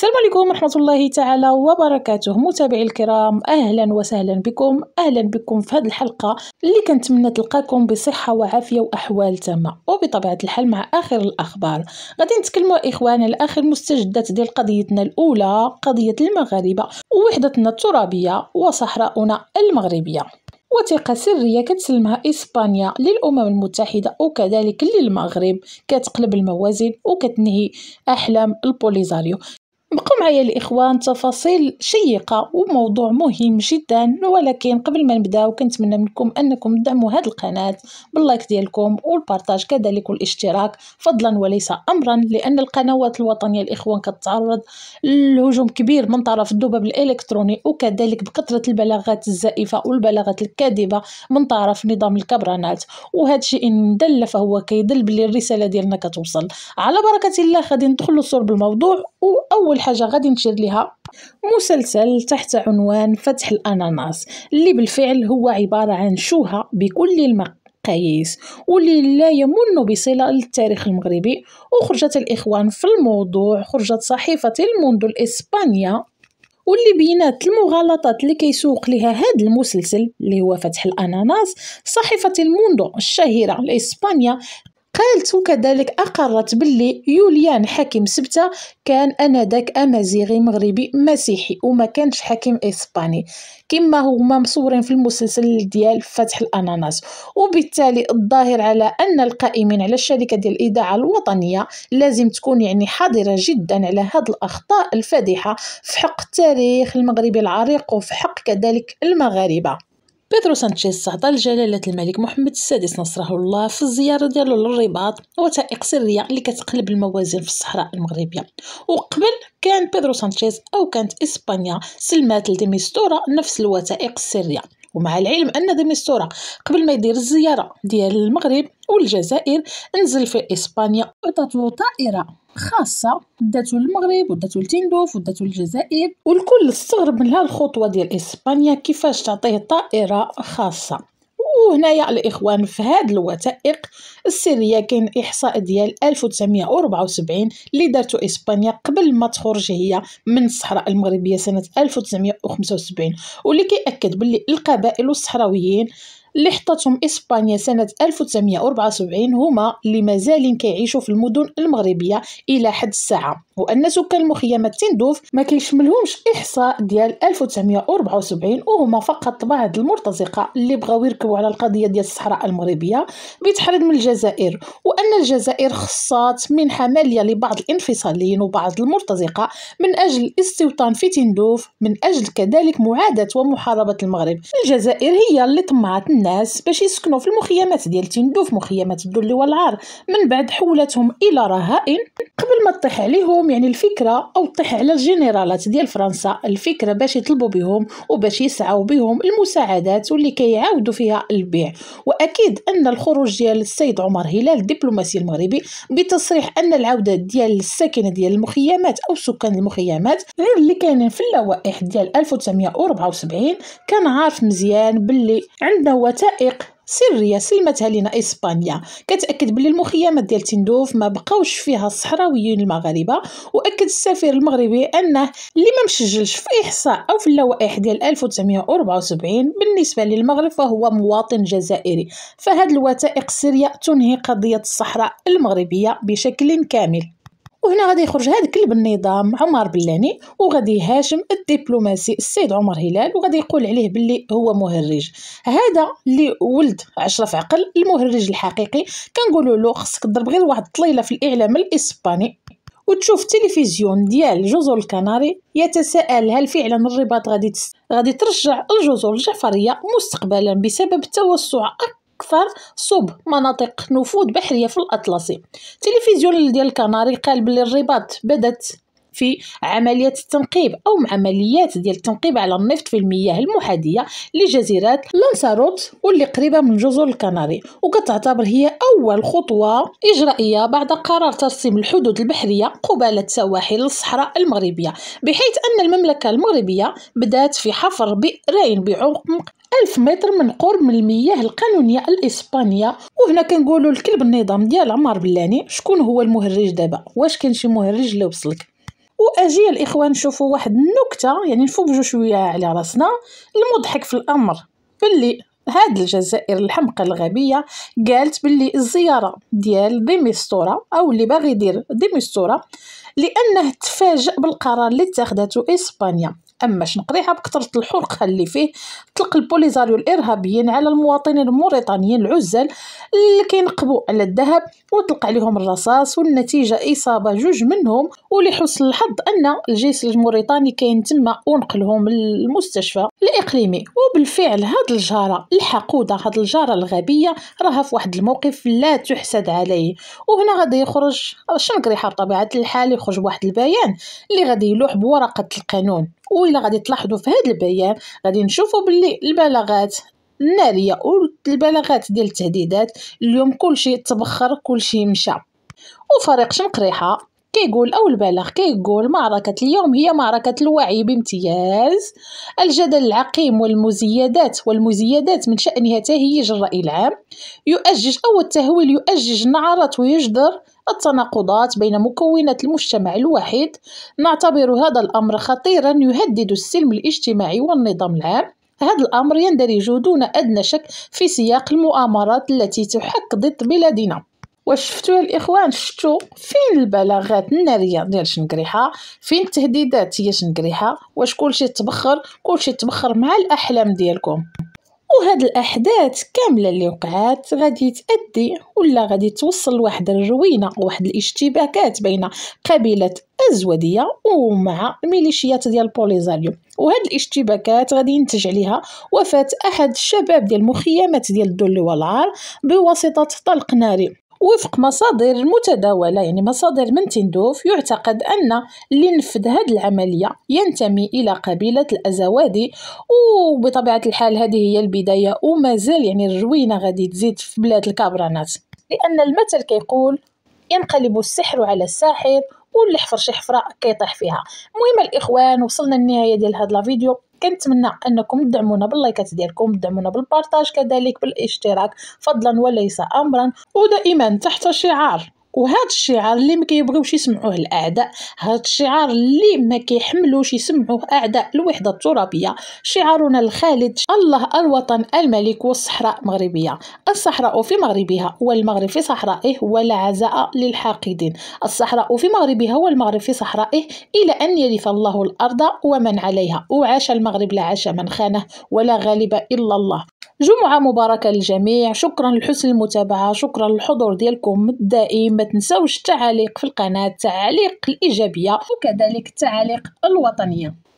السلام عليكم ورحمة الله تعالى وبركاته متابعي الكرام أهلا وسهلا بكم أهلا بكم في هذه الحلقة اللي كنتمنى تلقاكم بصحة وعافية وأحوال تامة وبطبيعة الحال مع آخر الأخبار غادي نتكلموا إخوانا الآخر مستجدات ديال قضيتنا الأولى قضية المغاربة ووحدتنا الترابية وصحراؤنا المغربية وثيقة سرية كتسلمها إسبانيا للأمم المتحدة وكذلك للمغرب كتقلب الموازين وكتنهي أحلام البوليزاريو معايا الإخوان تفاصيل شيقة وموضوع مهم جدا ولكن قبل ما نبداو كنتمنى منكم أنكم تدعموا هذه القناة باللايك ديالكم والبارتاج كذلك والاشتراك فضلا وليس أمرا لأن القنوات الوطنية الإخوان كتعرض لهجوم كبير من طرف الدبب الإلكتروني وكذلك بكثرة البلاغات الزائفة والبلاغات الكاذبة من طرف نظام الكبرانات وهذا الشيء إن دل فهو كيدل بلي الرسالة ديالنا كتوصل على بركة الله غادي ندخلوا الصور بالموضوع وأول حاجة غادي نشير لها مسلسل تحت عنوان فتح الأناناس اللي بالفعل هو عبارة عن شوهة بكل المقاييس قيس واللي لا يمن بصلة للتاريخ المغربي وخرجت الإخوان في الموضوع خرجت صحيفة الموندو الاسبانيا واللي بينات المغالطات اللي كيسوق لها هذا المسلسل اللي هو فتح الاناناس صحيفه الموندو الشهيره الاسبانيا قالت وكذلك أقرت باللي يوليان حاكم سبتة كان أنذاك أمازيغي مغربي مسيحي وما كانش حاكم إسباني كما هما مصورين في المسلسل ديال فتح الأناناس وبالتالي الظاهر على أن القائمين على الشركة ديال الإذاعة الوطنية لازم تكون يعني حاضرة جدا على هاد الأخطاء الفادحة في حق التاريخ المغربي العريق وفي حق كذلك المغاربة بيدرو سانشيز استعطى لجلالة الملك محمد السادس نصره الله في الزيارة ديالو للرباط وثائق سرية اللي كتقلب الموازين في الصحراء المغربية وقبل كان بيدرو سانشيز أو كانت إسبانيا سلمات لديميستورا نفس الوثائق السرية ومع العلم ان ديميستورا قبل ما يدير الزياره ديال المغرب والجزائر نزل في اسبانيا وطات طائره خاصه داتو المغرب وداتو لتندوف وداتو للجزائر والكل استغرب من هذه الخطوه ديال اسبانيا كيفاش تعطيه طائره خاصه يا الاخوان في هاد الوثائق السريه كاين احصاء ديال 1974 اللي دارتو اسبانيا قبل ما تخرج هي من الصحراء المغربيه سنه 1975 واللي كيأكد باللي القبائل والصحراويين اللي حطتهم إسبانيا سنة 1974 هما اللي مازالين كيعيشوا في المدن المغربية إلى حد الساعة وأن سكان مخيمات تندوف ما كيشملهمش إحصاء ديال 1974 وهما فقط بعض المرتزقة اللي بغاو يركبوا على القضية ديال الصحراء المغربية بتحريض من الجزائر وأن الجزائر خصات منحة مالية لبعض الانفصاليين وبعض المرتزقة من أجل الاستوطان في تندوف من أجل كذلك معاده ومحاربة المغرب الجزائر هي اللي طمعت الناس باش يسكنوا في المخيمات ديال تندوف في مخيمات الدلي والعار من بعد حولتهم الى رهائن قبل ما تطيح عليهم يعني الفكره او تطيح على الجنرالات ديال فرنسا الفكره باش يطلبوا بهم وباش يسعوا بهم المساعدات واللي كيعاودوا فيها البيع واكيد ان الخروج ديال السيد عمر هلال الدبلوماسي المغربي بتصريح ان العوده ديال الساكنه ديال المخيمات او سكان المخيمات غير اللي كاينين في اللوائح ديال 1974 كان عارف مزيان باللي عندنا هو وثائق سريه سلمتها لنا اسبانيا كتاكد بلي المخيمات ديال تندوف ما بقاوش فيها الصحراويين المغاربه واكد السفير المغربي انه اللي ما مسجلش في احصاء او في اللوائح ديال 1974 بالنسبه للمغرب فهو مواطن جزائري فهاد الوثائق السريه تنهي قضيه الصحراء المغربيه بشكل كامل وهنا غادي يخرج هذا كلب النظام عمر بلاني وغادي يهاجم الدبلوماسي السيد عمر هلال وغادي يقول عليه باللي هو مهرج هذا اللي ولد عشرف عقل المهرج الحقيقي كنقولوا له خصك تضرب غير واحد الطليله في الاعلام الاسباني وتشوف التلفزيون ديال جزر الكناري يتساءل هل فعلا الرباط غادي تس... غادي ترجع الجزر الجعفريه مستقبلا بسبب توسع كفار صوب مناطق نفوذ بحريه في الاطلسي تلفزيون ديال الكناري قال بلي الرباط بدات في عملية التنقيب أو عمليات ديال التنقيب على النفط في المياه المحادية لجزيره لانساروت واللي قريبة من جزر الكناري وكتعتبر هي أول خطوة إجرائية بعد قرار ترسيم الحدود البحرية قبالة سواحل الصحراء المغربية بحيث أن المملكة المغربية بدأت في حفر بئرين بعمق ألف متر من قرب من المياه القانونية الإسبانية وهنا كنقولوا الكلب النظام ديال عمار بلاني شكون هو المهرج دابا واش كان شي مهرج اللي وصلك واجي الاخوان نشوفوا واحد النكته يعني نفوجوا شويه على راسنا المضحك في الامر باللي هاد الجزائر الحمقى الغبيه قالت باللي الزياره ديال ديميستورا او اللي باغي يدير ديميستورا لانه تفاجأ بالقرار اللي اتخذته اسبانيا اما نقضيها بكثره الحرقه اللي فيه طلق البوليزاريو الارهابيين على المواطنين الموريتانيين العزل اللي كينقبوا على الذهب وطلق عليهم الرصاص والنتيجه اصابه جوج منهم ولحسن الحظ ان الجيش الموريتاني كاين تما ونقلهم للمستشفى الاقليمي وبالفعل هاد الجاره الحقوده هاد الجاره الغبيه راها في واحد الموقف لا تحسد عليه وهنا غادي يخرج شنقريحه بطبيعه الحال يخرج بواحد البيان اللي غادي يلوح بورقه القانون الا غادي تلاحظوا في هذا البيان غادي نشوفوا باللي البلاغات الناريه والبلاغات ديال التهديدات اليوم كلشي تبخر كلشي مشى وفريق شنقريحه كيقول أو البلاغ كيقول معركة اليوم هي معركة الوعي بامتياز الجدل العقيم والمزيدات والمزيدات من شأنها تهيج الرأي العام يؤجج أو التهويل يؤجج نعرة ويجدر التناقضات بين مكونات المجتمع الواحد نعتبر هذا الأمر خطيرا يهدد السلم الاجتماعي والنظام العام هذا الأمر يندرج دون أدنى شك في سياق المؤامرات التي تحك ضد بلادنا واش شفتوا يا الاخوان شفتوا فين البلاغات الناريه ديال شنقريحه فين التهديدات هي شنقريحه واش كلشي تبخر كلشي تبخر مع الاحلام ديالكم وهاد الاحداث كامله اللي وقعات غادي تادي ولا غادي توصل لواحد الروينه واحد الاشتباكات بين قبيله الزوديه ومع الميليشيات ديال البوليزاريو وهاد الاشتباكات غادي ينتج عليها وفاه احد الشباب ديال المخيمات ديال الدول والعار بواسطه طلق ناري وفق مصادر متداولة يعني مصادر من تندوف يعتقد أن اللي نفذ هذه العملية ينتمي إلى قبيلة الأزوادي وبطبيعة الحال هذه هي البداية وما زال يعني الروينة غادي تزيد في بلاد الكابرانات لأن المثل كيقول ينقلب السحر على الساحر واللي حفر شي حفره كيطيح فيها المهم الاخوان وصلنا للنهايه ديال هاد الفيديو كنتمنى انكم تدعمونا باللايكات ديالكم تدعمونا بالبارطاج كذلك بالاشتراك فضلا وليس امرا ودائما تحت شعار وهذا الشعار اللي ما كيبغيوش يسمعوه الاعداء هذا الشعار اللي ما كيحملوش يسمعوه اعداء الوحده الترابيه شعارنا الخالد الله الوطن الملك والصحراء مغربيه الصحراء في مغربها والمغرب في صحرائه ولا عزاء للحاقدين الصحراء في مغربها والمغرب في صحرائه الى ان يرث الله الارض ومن عليها وعاش المغرب لا عاش من خانه ولا غالب الا الله جمعة مباركة للجميع شكرا لحسن المتابعة شكرا للحضور ديالكم الدائم ما تنسوش التعاليق في القناة التعاليق الإيجابية وكذلك التعاليق الوطنية